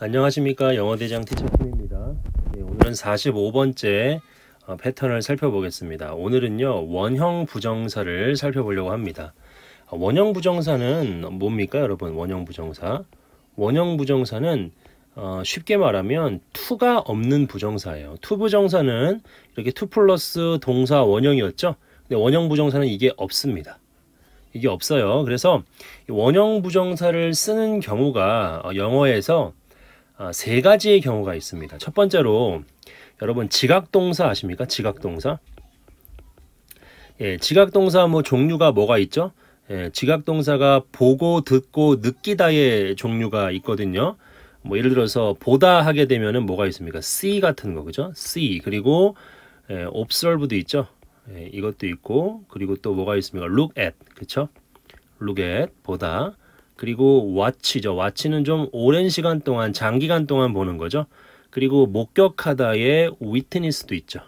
안녕하십니까 영어대장 티처팀입니다 예, 오늘은 45번째 어, 패턴을 살펴보겠습니다 오늘은요 원형 부정사를 살펴보려고 합니다 아, 원형 부정사는 뭡니까 여러분 원형 부정사 원형 부정사는 어, 쉽게 말하면 투가 없는 부정사예요 투 부정사는 이렇게 투 플러스 동사 원형이었죠 근데 원형 부정사는 이게 없습니다 이게 없어요 그래서 원형 부정사를 쓰는 경우가 어, 영어에서 어, 세 가지의 경우가 있습니다. 첫 번째로 여러분 지각동사 아십니까? 지각동사. 예, 지각동사 뭐 종류가 뭐가 있죠? 예, 지각동사가 보고 듣고 느끼다의 종류가 있거든요. 뭐 예를 들어서 보다 하게 되면은 뭐가 있습니까? see 같은 거 그죠? see 그리고 예, observe도 있죠. 예, 이것도 있고 그리고 또 뭐가 있습니까? look at 그쵸? look at 보다 그리고 와치죠. 와치는 좀 오랜 시간 동안 장기간 동안 보는 거죠. 그리고 목격하다의 위트니스도 있죠.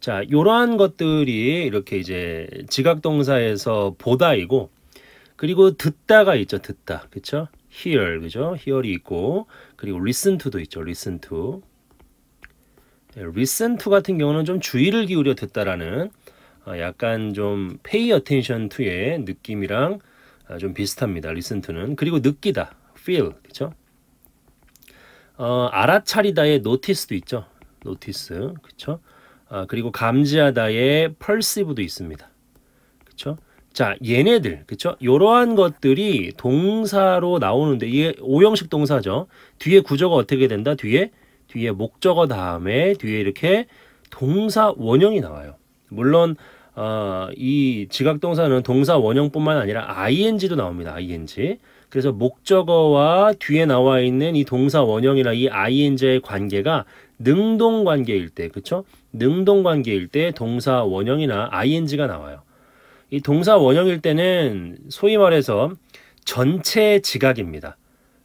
자, 이러한 것들이 이렇게 이제 지각 동사에서 보다이고 그리고 듣다가 있죠. 듣다. 그쵸죠 hear 그죠? hear이 있고 그리고 listen to도 있죠. listen to. 네, listen to 같은 경우는 좀 주의를 기울여 듣다라는 아, 약간 좀 pay attention to의 느낌이랑 아, 좀 비슷합니다. 리 i 트는 그리고 느끼다. feel. 그쵸? 어, 알아차리다의 notice도 있죠. notice. 그쵸? 아, 그리고 감지하다의 perceive도 있습니다. 그쵸? 자, 얘네들, 그쵸? 이러한 것들이 동사로 나오는데, 이게 오형식 동사죠. 뒤에 구조가 어떻게 된다? 뒤에, 뒤에 목적어 다음에, 뒤에 이렇게 동사 원형이 나와요. 물론, 어, 이 지각 동사는 동사 원형뿐만 아니라 ing도 나옵니다. ing. 그래서 목적어와 뒤에 나와 있는 이 동사 원형이나 이 ing의 관계가 능동 관계일 때, 그쵸 능동 관계일 때 동사 원형이나 ing가 나와요. 이 동사 원형일 때는 소위 말해서 전체 지각입니다.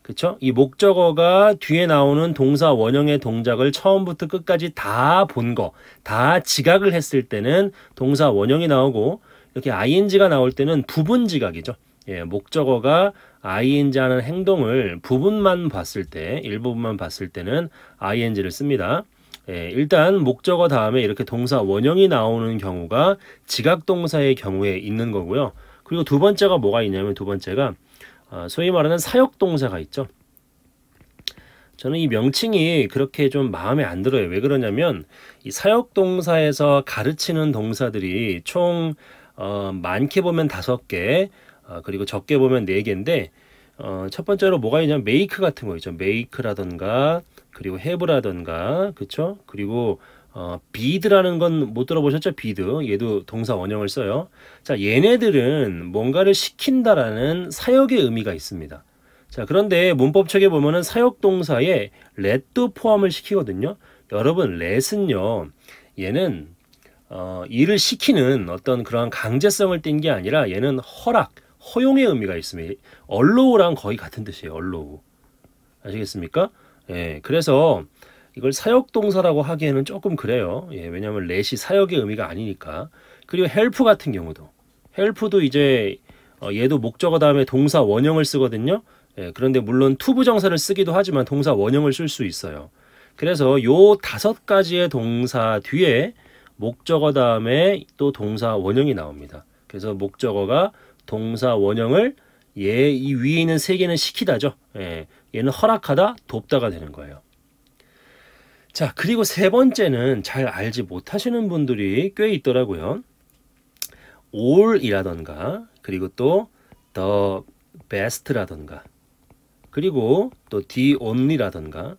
그쵸? 이 목적어가 뒤에 나오는 동사 원형의 동작을 처음부터 끝까지 다 본 거, 다 지각을 했을 때는 동사 원형이 나오고 이렇게 ing가 나올 때는 부분 지각이죠. 예, 목적어가 ing 하는 행동을 부분만 봤을 때, 일부분만 봤을 때는 ing를 씁니다. 예, 일단 목적어 다음에 이렇게 동사 원형이 나오는 경우가 지각 동사의 경우에 있는 거고요. 그리고 두 번째가 뭐가 있냐면 두 번째가 아, 소위 말하는 사역동사가 있죠. 저는 이 명칭이 그렇게 좀 마음에 안 들어요. 왜 그러냐면 이 사역동사에서 가르치는 동사들이 총 어, 많게 보면 다섯 개, 어, 그리고 적게 보면 네 개인데 어, 첫 번째로 뭐가 있냐면 메이크 같은 거 있죠. 메이크라던가 그리고 해브라던가 그쵸? 그리고 어, 비드라는 건 못 들어보셨죠? 비드. 얘도 동사 원형을 써요. 자, 얘네들은 뭔가를 시킨다라는 사역의 의미가 있습니다. 자, 그런데 문법책에 보면은 사역 동사에 let도 포함을 시키거든요. 여러분, let은요. 얘는 어, 일을 시키는 어떤 그러한 강제성을 띈게 아니라 얘는 허락, 허용의 의미가 있습니다. allow랑 거의 같은 뜻이에요. allow. 아시겠습니까? 예, 그래서 이걸 사역동사라고 하기에는 조금 그래요. 예, 왜냐하면 렛이 사역의 의미가 아니니까. 그리고 헬프 같은 경우도 헬프도 이제 어, 얘도 목적어 다음에 동사 원형을 쓰거든요. 예, 그런데 물론 투부정사를 쓰기도 하지만 동사 원형을 쓸 수 있어요. 그래서 요 다섯 가지의 동사 뒤에 목적어 다음에 또 동사 원형이 나옵니다. 그래서 목적어가 동사 원형을 얘 이 위에 있는 세 개는 시키다죠. 예, 얘는 허락하다, 돕다가 되는 거예요. 자, 그리고 세 번째는 잘 알지 못하시는 분들이 꽤 있더라고요. 올이라던가 그리고 또 the best라던가, 그리고 또 the only라던가.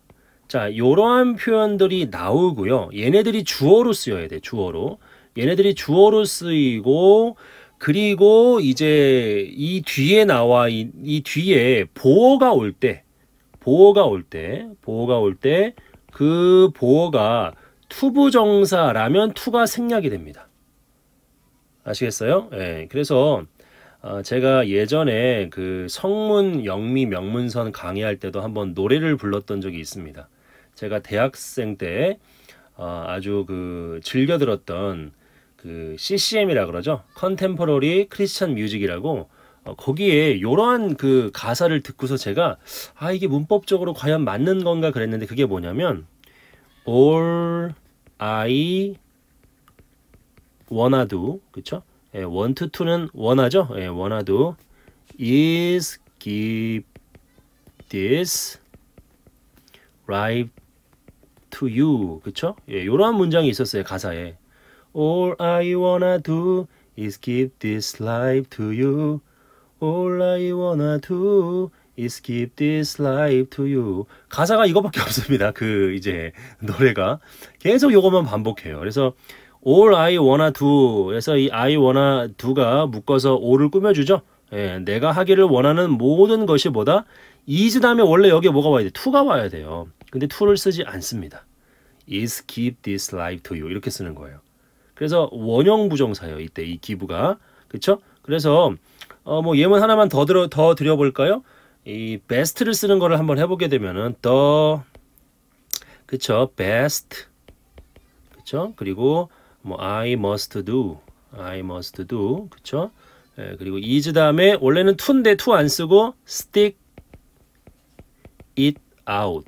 자, 이러한 표현들이 나오고요. 얘네들이 주어로 쓰여야 돼, 주어로. 얘네들이 주어로 쓰이고, 그리고 이제 이 뒤에 나와, 이, 이 뒤에 보어가 올 때, 보어가 올 때, 보어가 올 때, 그 보어가 투부정사라면 투가 생략이 됩니다. 아시겠어요? 예, 그래서 어, 제가 예전에 그 성문 영미 명문선 강의할 때도 한번 노래를 불렀던 적이 있습니다. 제가 대학생 때 어, 아주 그 즐겨 들었던 그 CCM이라 그러죠. 컨템포러리 크리스천 뮤직이라고 거기에 이러한 그 가사를 듣고서 제가 아 이게 문법적으로 과연 맞는 건가 그랬는데 그게 뭐냐면 all I wanna do 그쵸? 예, want to는 원하죠? 예, wanna do is give this right to you 그쵸? 예, 요러한 문장이 있었어요 가사에 All I wanna do is give this life to you All I wanna do is give this life to you. 가사가 이거밖에 없습니다. 그 이제 노래가 계속 요것만 반복해요. 그래서 All I wanna do 에서 이 I wanna do가 묶어서 all을 꾸며주죠. 예, 내가 하기를 원하는 모든 것이 뭐다? 이즈 다음에 원래 여기에 뭐가 와야 돼? 투가 와야 돼요. 근데 투를 쓰지 않습니다. is give this life to you 이렇게 쓰는 거예요. 그래서 원형 부정사예요. 이때 이 기부가 그렇죠? 그래서 어, 뭐 예문 하나만 더 들어 더 드려볼까요? 이 best를 쓰는 거를 한번 해보게 되면은 더 그쵸 best 그쵸 그리고 뭐 I must do I must do 그쵸 예, 그리고 is 다음에 원래는 to인데 to 안 쓰고 stick it out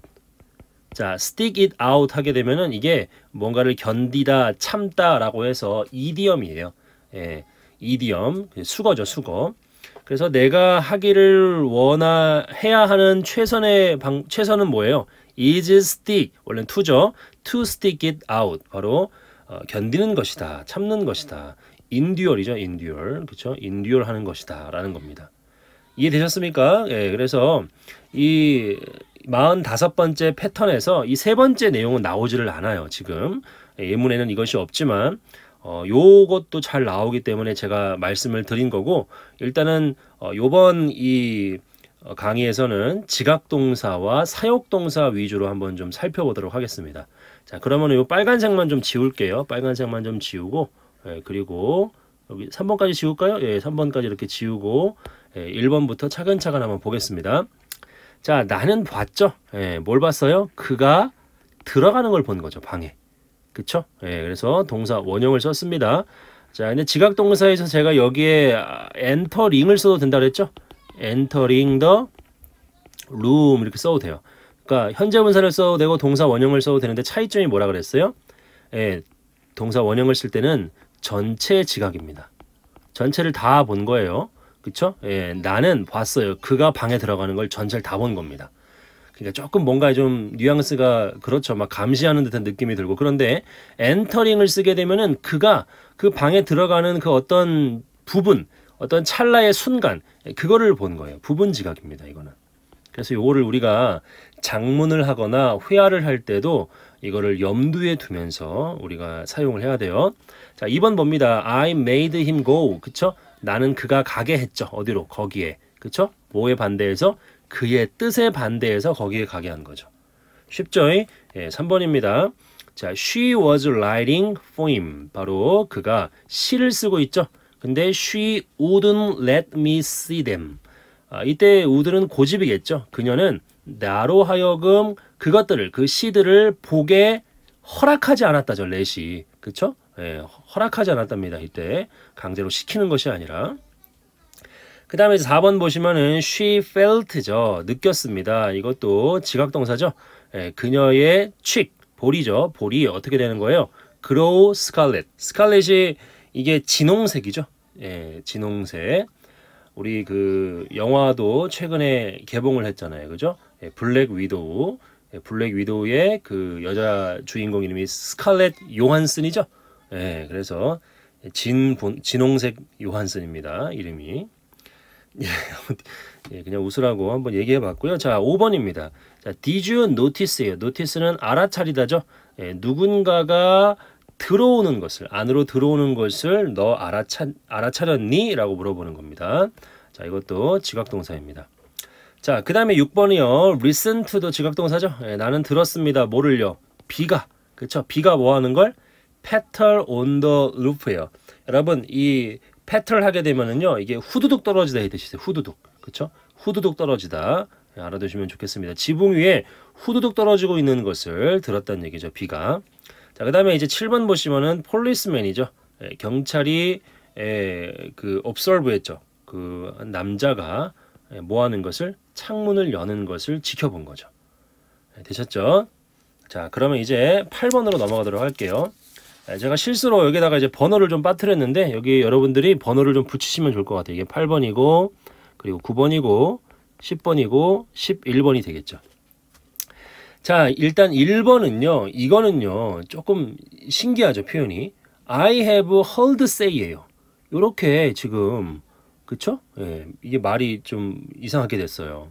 자, stick it out 하게 되면은 이게 뭔가를 견디다, 참다라고 해서 이디엄이에요. 예. 이디엄 예, 수거죠 수거. 그래서 내가 하기를 원하 해야 하는 최선의 방 최선은 뭐예요? is stick 원래 to죠. to stick it out 바로 어, 견디는 것이다, 참는 것이다. endure이죠 endure 그쵸죠 endure 하는 것이다라는 겁니다. 이해되셨습니까? 예, 그래서 이 45번째 패턴에서 이 세 번째 내용은 나오지를 않아요, 지금. 예, 예문에는 이것이 없지만 어, 요것도 잘 나오기 때문에 제가 말씀을 드린 거고 일단은 어, 요번 이 어, 강의에서는 지각동사와 사역동사 위주로 한번 좀 살펴보도록 하겠습니다. 자, 그러면 요 빨간색만 좀 지울게요. 빨간색만 좀 지우고, 예, 그리고 여기 3번까지 지울까요? 예, 3번까지 이렇게 지우고, 예, 1번부터 차근차근 한번 보겠습니다. 자, 나는 봤죠? 예, 뭘 봤어요? 그가 들어가는 걸 본 거죠, 방에. 그쵸? 예, 그래서 동사 원형을 썼습니다. 자, 이제 지각 동사에서 제가 여기에 엔터링을 써도 된다 그랬죠? 엔터링 더 룸, 이렇게 써도 돼요. 그러니까 현재 분사를 써도 되고 동사 원형을 써도 되는데 차이점이 뭐라 그랬어요? 예, 동사 원형을 쓸 때는 전체 지각입니다. 전체를 다 본 거예요. 그쵸? 예, 나는 봤어요. 그가 방에 들어가는 걸 전체를 다 본 겁니다. 그러니까 조금 뭔가 좀 뉘앙스가 그렇죠. 막 감시하는 듯한 느낌이 들고 그런데 엔터링을 쓰게 되면은 그가 그 방에 들어가는 그 어떤 부분, 어떤 찰나의 순간 그거를 본 거예요. 부분 지각입니다. 이거는. 그래서 요거를 우리가 장문을 하거나 회화를 할 때도 이거를 염두에 두면서 우리가 사용을 해야 돼요. 자, 2번 봅니다. I made him go. 그쵸? 나는 그가 가게 했죠. 어디로? 거기에. 그쵸? 뭐에 반대해서 그의 뜻에 반대해서 거기에 가게 한 거죠. 쉽죠? 예, 3번입니다. 자, she was writing poem. 바로 그가 시를 쓰고 있죠. 근데 she wouldn't let me see them. 아, 이때 우드는 고집이겠죠. 그녀는 나로 하여금 그것들을 그 시들을 보게 허락하지 않았다죠. 렛이. 그쵸? 예, 허락하지 않았답니다. 이때 강제로 시키는 것이 아니라. 그 다음에 4번 보시면은 she felt죠. 느꼈습니다. 이것도 지각동사죠. 예, 그녀의 chick, 볼이죠. 볼이 어떻게 되는 거예요? grow scarlet. scarlet이 이게 진홍색이죠. 예, 진홍색. 우리 그 영화도 최근에 개봉을 했잖아요. 그죠? 예, 블랙 위도우. 예, 블랙 위도우의 그 여자 주인공 이름이 스칼렛 요한슨이죠. 예, 그래서 진, 진홍색 요한슨입니다. 이름이. 예, 예, 그냥 웃으라고 한번 얘기해 봤고요. 자, 5번입니다. 자, did you notice예요. notice는 알아차리다죠. 예, 누군가가 들어오는 것을 안으로 들어오는 것을 너 알아차 알아차렸니라고 물어보는 겁니다. 자, 이것도 지각 동사입니다. 자, 그다음에 6번이요. listen to도 지각 동사죠. 예, 나는 들었습니다. 뭐를요? 비가. 그렇죠? 비가 뭐 하는 걸? petal on the roof예요. 여러분 이 패턴을 하게 되면은요 이게 후두둑 떨어지다 이 뜻이세요 후두둑 그렇죠 후두둑 떨어지다 예, 알아두시면 좋겠습니다 지붕 위에 후두둑 떨어지고 있는 것을 들었다는 얘기죠 비가 자그 다음에 이제 7번 보시면은 폴리스맨이죠 예, 경찰이 예, 그 업설브 했죠 그 남자가 예, 뭐 하는 것을 창문을 여는 것을 지켜본 거죠 예, 되셨죠 자 그러면 이제 8번으로 넘어가도록 할게요 네, 제가 실수로 여기다가 이제 번호를 좀 빠뜨렸는데 여기 여러분들이 번호를 좀 붙이시면 좋을 것 같아요. 이게 8번이고 그리고 9번이고 10번이고 11번이 되겠죠. 자 일단 1번은요. 이거는요. 조금 신기하죠 표현이. I have heard say예요. 이렇게 지금 그쵸? 예, 이게 말이 좀 이상하게 됐어요.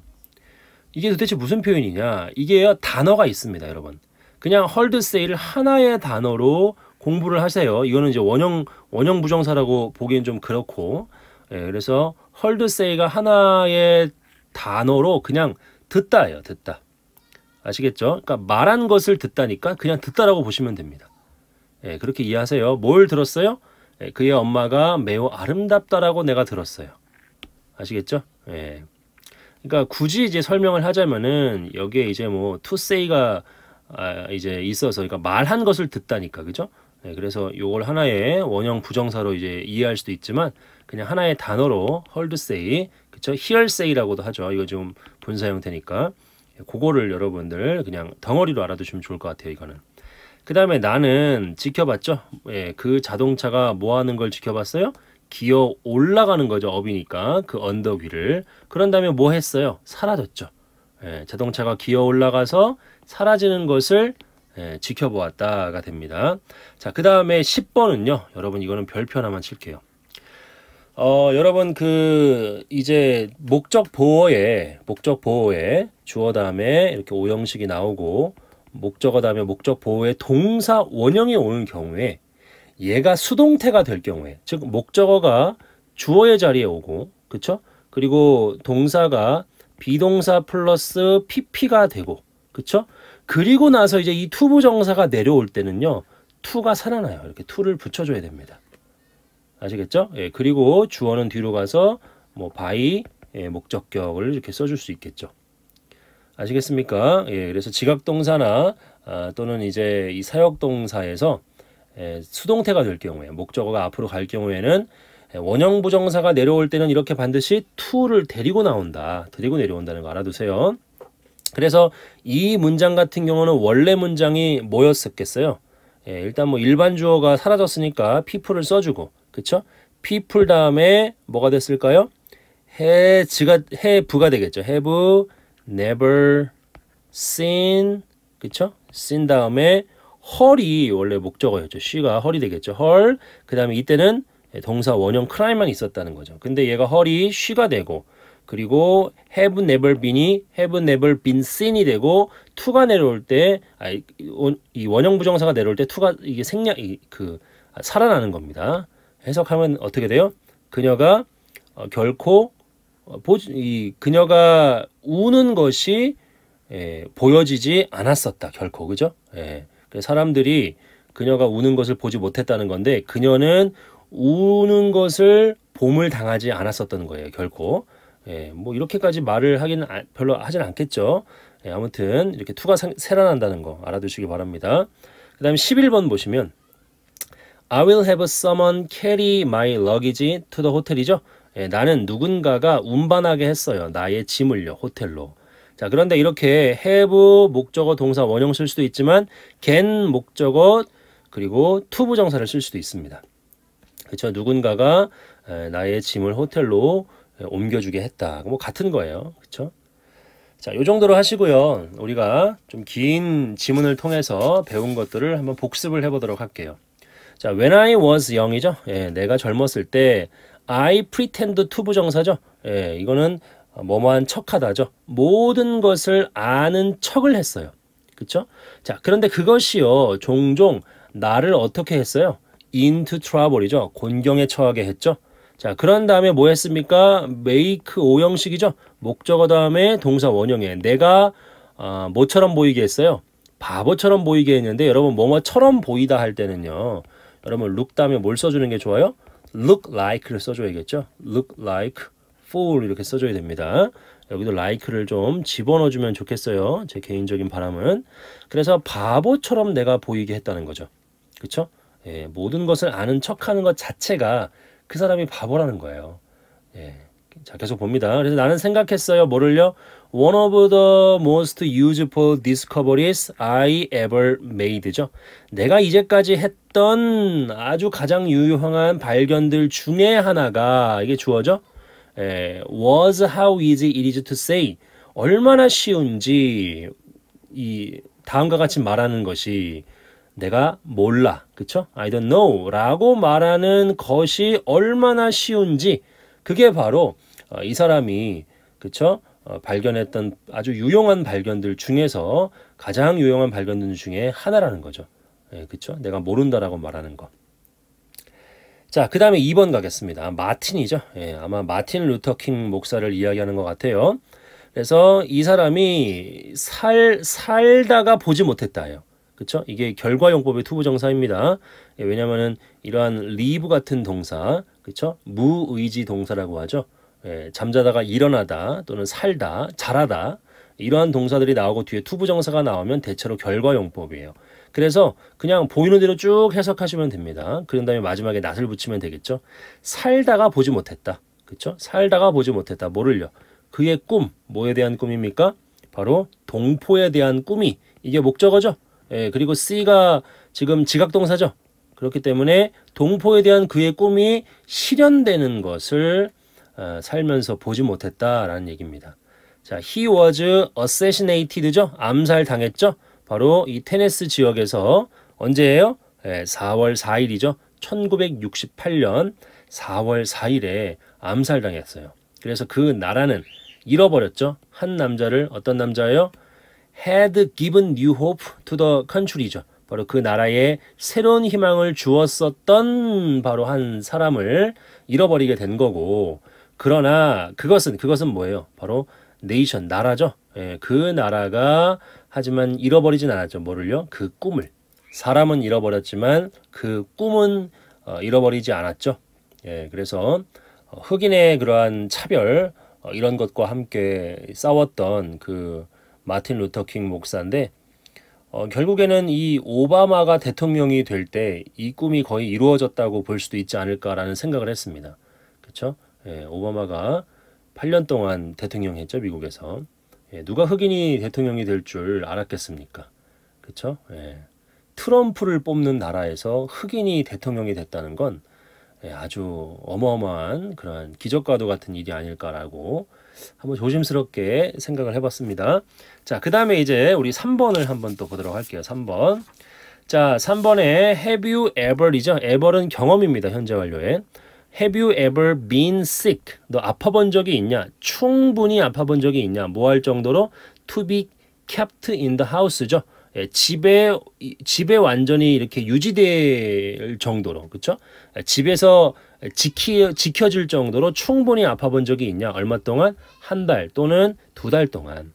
이게 도대체 무슨 표현이냐? 이게 단어가 있습니다, 여러분. 그냥 헐드세일을 하나의 단어로 공부를 하세요. 이거는 이제 원형 원형 부정사라고 보기엔 좀 그렇고 예, 그래서 헐드세이가 하나의 단어로 그냥 듣다예요. 듣다 아시겠죠? 그러니까 말한 것을 듣다니까 그냥 듣다라고 보시면 됩니다. 예, 그렇게 이해하세요. 뭘 들었어요? 예, 그의 엄마가 매우 아름답다라고 내가 들었어요. 아시겠죠? 예. 그러니까 굳이 이제 설명을 하자면은 여기에 이제 뭐 투세이가 아, 이제 있어서 그러니까 말한 것을 듣다니까 그죠? 네, 그래서 이걸 하나의 원형 부정사로 이제 이해할 수도 있지만 그냥 하나의 단어로 헐드세이 그쵸 히얼세이라고도 하죠. 이거 좀 분사 형태니까 네, 그거를 여러분들 그냥 덩어리로 알아두시면 좋을 것 같아요. 이거는. 그 다음에 나는 지켜봤죠. 예, 그 자동차가 뭐 하는 걸 지켜봤어요? 기어 올라가는 거죠. 업이니까 그 언덕 위를. 그런 다음에 뭐 했어요? 사라졌죠. 예, 자동차가 기어 올라가서 사라지는 것을 예, 지켜보았다가 됩니다. 자, 그 다음에 10번은요. 여러분 이거는 별표 하나만 칠게요. 어, 여러분 그 이제 목적 보호에 목적 보호에 주어 다음에 이렇게 오형식이 나오고 목적어 다음에 목적 보호에 동사 원형이 오는 경우에 얘가 수동태가 될 경우에 즉 목적어가 주어의 자리에 오고 그쵸 그리고 동사가 비동사 플러스 pp가 되고 그쵸 그리고 나서 이제 이 투부 정사가 내려올 때는요. 투가 살아나요. 이렇게 투를 붙여줘야 됩니다. 아시겠죠? 예, 그리고 주어는 뒤로 가서 뭐 바이 예, 목적격을 이렇게 써줄 수 있겠죠. 아시겠습니까? 예, 그래서 지각동사나 아, 또는 이제 이 사역동사에서 예, 수동태가 될 경우에 목적어가 앞으로 갈 경우에는 예, 원형 부정사가 내려올 때는 이렇게 반드시 투를 데리고 나온다. 데리고 내려온다는 거 알아두세요. 그래서 이 문장 같은 경우는 원래 문장이 뭐였었겠어요? 예, 일단 뭐 일반 주어가 사라졌으니까 people을 써주고 그쵸? people 다음에 뭐가 됐을까요? h a v 가 have가 되겠죠. have never seen 그쵸? seen 다음에 헐이 원래 목적어였죠. she가 헐이 되겠죠. 헐. 그 다음에 이때는 동사 원형 c r i 만 있었다는 거죠. 근데 얘가 헐이 she가 되고 그리고 have never been이 have never been seen이 되고 to가 내려올 때, 아이 원형 부정사가 내려올 때 to가 이게 생략, 그, 아, 살아나는 겁니다. 해석하면 어떻게 돼요? 그녀가 어, 결코 어, 보지, 이 그녀가 우는 것이 예, 보여지지 않았었다 결코 그죠? 예. 그래서 사람들이 그녀가 우는 것을 보지 못했다는 건데 그녀는 우는 것을 봄을 당하지 않았었던 거예요 결코. 예, 뭐 이렇게까지 말을 하긴는 아, 별로 하진 않겠죠. 예, 아무튼 이렇게 투가 세란한다는 거 알아두시기 바랍니다. 그 다음에 11번 보시면 I will have someone carry my luggage to the hotel이죠. 예, 나는 누군가가 운반하게 했어요. 나의 짐을요. 호텔로. 자, 그런데 이렇게 have 목적어 동사 원형 쓸 수도 있지만 can 목적어 그리고 to 부정사를 쓸 수도 있습니다. 그렇죠. 누군가가 나의 짐을 호텔로 옮겨주게 했다. 뭐 같은 거예요. 그렇 자, 요 정도로 하시고요. 우리가 좀 긴 지문을 통해서 배운 것들을 한번 복습을 해보도록 할게요. 자, when I was young이죠. 예, 내가 젊었을 때 I pretend to 부정사죠. 예, 이거는 뭐뭐한 척하다죠. 모든 것을 아는 척을 했어요. 그렇죠? 자, 그런데 그것이요. 종종 나를 어떻게 했어요? into trouble이죠. 곤경에 처하게 했죠. 자, 그런 다음에 뭐 했습니까? 메이크 오 형식이죠. 목적어 다음에 동사 원형에 내가 어, 뭐처럼 보이게 했어요. 바보처럼 보이게 했는데 여러분 뭐뭐처럼 보이다 할 때는요. 여러분 룩 다음에 뭘 써주는 게 좋아요? look like를 써줘야겠죠. look like fool 이렇게 써줘야 됩니다. 여기도 like를 좀 집어넣어주면 좋겠어요. 제 개인적인 바람은. 그래서 바보처럼 내가 보이게 했다는 거죠. 그쵸? 예, 모든 것을 아는 척하는 것 자체가 그 사람이 바보라는 거예요. 예. 자, 계속 봅니다. 그래서 나는 생각했어요. 뭐를요? One of the most useful discoveries I ever made죠. 내가 이제까지 했던 아주 가장 유용한 발견들 중에 하나가 이게 주어죠. 예, was how easy it is to say. 얼마나 쉬운지 이 다음과 같이 말하는 것이 내가 몰라, 그쵸? I don't know 라고 말하는 것이 얼마나 쉬운지 그게 바로 어, 이 사람이 그쵸? 어, 발견했던 아주 유용한 발견들 중에서 가장 유용한 발견들 중에 하나라는 거죠. 예, 그쵸? 내가 모른다라고 말하는 거. 자, 그 다음에 2번 가겠습니다. 마틴이죠. 예, 아마 마틴 루터킹 목사를 이야기하는 것 같아요. 그래서 이 사람이 살, 살다가 보지 못했다요 그쵸? 이게 결과용법의 투부정사입니다. 예, 왜냐면은 이러한 leave 같은 동사, 그쵸? 무의지 동사라고 하죠. 예, 잠자다가 일어나다 또는 살다, 자라다 이러한 동사들이 나오고 뒤에 투부정사가 나오면 대체로 결과용법이에요. 그래서 그냥 보이는 대로 쭉 해석하시면 됩니다. 그런 다음에 마지막에 낫을 붙이면 되겠죠. 살다가 보지 못했다. 그쵸? 살다가 보지 못했다. 뭐를요? 그의 꿈, 뭐에 대한 꿈입니까? 바로 동포에 대한 꿈이 이게 목적어죠. 예, 그리고 C가 지금 지각동사죠. 그렇기 때문에 동포에 대한 그의 꿈이 실현되는 것을 어, 살면서 보지 못했다라는 얘기입니다. 자, he was assassinated죠. 암살당했죠. 바로 이 테네스 지역에서 언제예요? 예, 4월 4일이죠. 1968년 4월 4일에 암살당했어요. 그래서 그 나라는 잃어버렸죠. 한 남자를 어떤 남자예요? had given new hope to the country죠. 바로 그 나라에 새로운 희망을 주었었던 바로 한 사람을 잃어버리게 된 거고 그러나 그것은 그것은 뭐예요? 바로 네이션 나라죠. 예, 그 나라가 하지만 잃어버리진 않았죠. 뭐를요? 그 꿈을 사람은 잃어버렸지만 그 꿈은 어, 잃어버리지 않았죠. 예, 그래서 어, 흑인의 그러한 차별 어, 이런 것과 함께 싸웠던 그 마틴 루터킹 목사인데 어, 결국에는 이 오바마가 대통령이 될 때 이 꿈이 거의 이루어졌다고 볼 수도 있지 않을까라는 생각을 했습니다. 그렇죠? 예, 오바마가 8년 동안 대통령했죠 미국에서 예, 누가 흑인이 대통령이 될 줄 알았겠습니까? 그렇죠? 예. 트럼프를 뽑는 나라에서 흑인이 대통령이 됐다는 건 예, 아주 어마어마한 그런 기적과도 같은 일이 아닐까라고 한번 조심스럽게 생각을 해봤습니다. 자, 그 다음에 이제 우리 3번을 한번 또 보도록 할게요. 3번. 자, 3번에 have you ever이죠. ever은 경험입니다. 현재 완료에. Have you ever been sick? 너 아파 본 적이 있냐? 충분히 아파 본 적이 있냐? 뭐 할 정도로 to be kept in the house죠. 예, 집에 집에 완전히 이렇게 유지될 정도로 그렇죠? 집에서 지키 지켜질 정도로 충분히 아파본 적이 있냐? 얼마 동안? 한 달 또는 두 달 동안.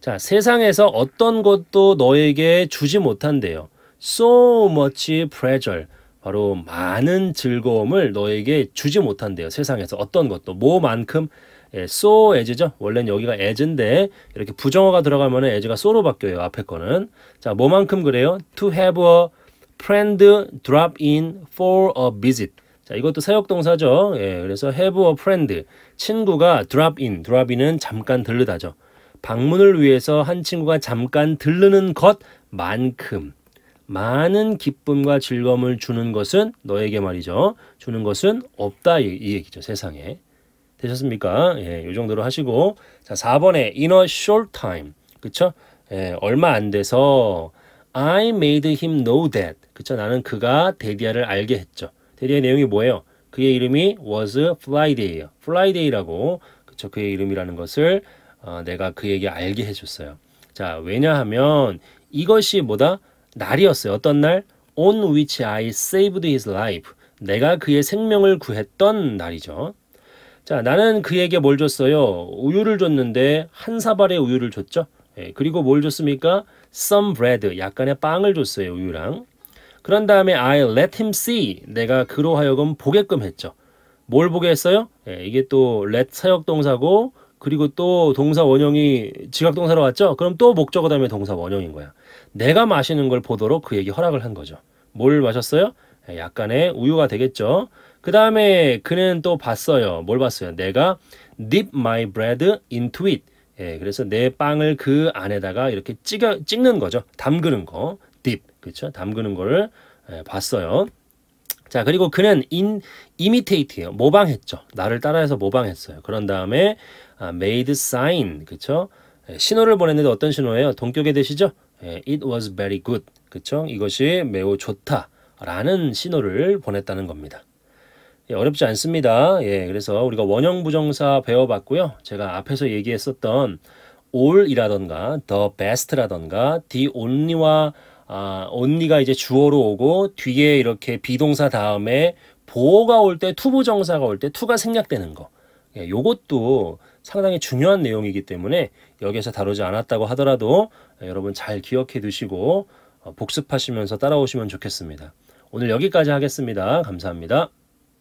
자, 세상에서 어떤 것도 너에게 주지 못한대요. So much pleasure. 바로 많은 즐거움을 너에게 주지 못한대요. 세상에서 어떤 것도 뭐만큼 예, so as죠. 원래는 여기가 as인데 이렇게 부정어가 들어가면 은 as가 so로 바뀌어요. 앞에 거는. 자, 뭐만큼 그래요? to have a friend drop in for a visit. 자, 이것도 사역동사죠. 예, 그래서 have a friend. 친구가 drop in. drop in은 잠깐 들르다죠. 방문을 위해서 한 친구가 잠깐 들르는 것만큼 많은 기쁨과 즐거움을 주는 것은 너에게 말이죠. 주는 것은 없다 이, 이 얘기죠. 세상에. 되셨습니까? 예, 요 정도로 하시고 자, 4번에 in a short time. 그쵸? 예, 얼마 안 돼서 I made him know that. 그쵸? 나는 그가 데디아를 알게 했죠. 데디아의 내용이 뭐예요? 그의 이름이 was Friday예요. Friday라고. 그쵸? 그의 이름이라는 것을 어, 내가 그에게 알게 해줬어요. 자, 왜냐하면 이것이 뭐다? 날이었어요. 어떤 날? on which I saved his life. 내가 그의 생명을 구했던 날이죠. 자, 나는 그에게 뭘 줬어요? 우유를 줬는데 한 사발의 우유를 줬죠. 예, 그리고 뭘 줬습니까? some bread, 약간의 빵을 줬어요, 우유랑. 그런 다음에 I let him see, 내가 그로 하여금 보게끔 했죠. 뭘 보게 했어요? 예, 이게 또 let 사역 동사고 그리고 또 동사 원형이 지각 동사로 왔죠. 그럼 또 목적어 다음에 동사 원형인 거야. 내가 마시는 걸 보도록 그에게 허락을 한 거죠. 뭘 마셨어요? 예, 약간의 우유가 되겠죠. 그 다음에 그는 또 봤어요. 뭘 봤어요? 내가 dip my bread into it. 예, 그래서 내 빵을 그 안에다가 이렇게 찍어, 찍는 거죠. 담그는 거. dip. 그렇죠? 담그는 거를 예, 봤어요. 자, 그리고 그는 in, imitate예요. 모방했죠. 나를 따라해서 모방했어요. 그런 다음에 아, made sign. 그렇죠? 예, 신호를 보냈는데 어떤 신호예요? 동격의 대시죠? 예, it was very good. 그렇죠? 이것이 매우 좋다. 라는 신호를 보냈다는 겁니다. 예, 어렵지 않습니다. 예, 그래서 우리가 원형 부정사 배워봤고요. 제가 앞에서 얘기했었던 all이라던가 the best라던가 the only와 아, only가 이제 주어로 오고 뒤에 이렇게 비동사 다음에 보호가 올 때 투부정사가 올 때 투가 생략되는 거. 예, 요것도 상당히 중요한 내용이기 때문에 여기에서 다루지 않았다고 하더라도 예, 여러분 잘 기억해 두시고 어, 복습하시면서 따라오시면 좋겠습니다. 오늘 여기까지 하겠습니다. 감사합니다.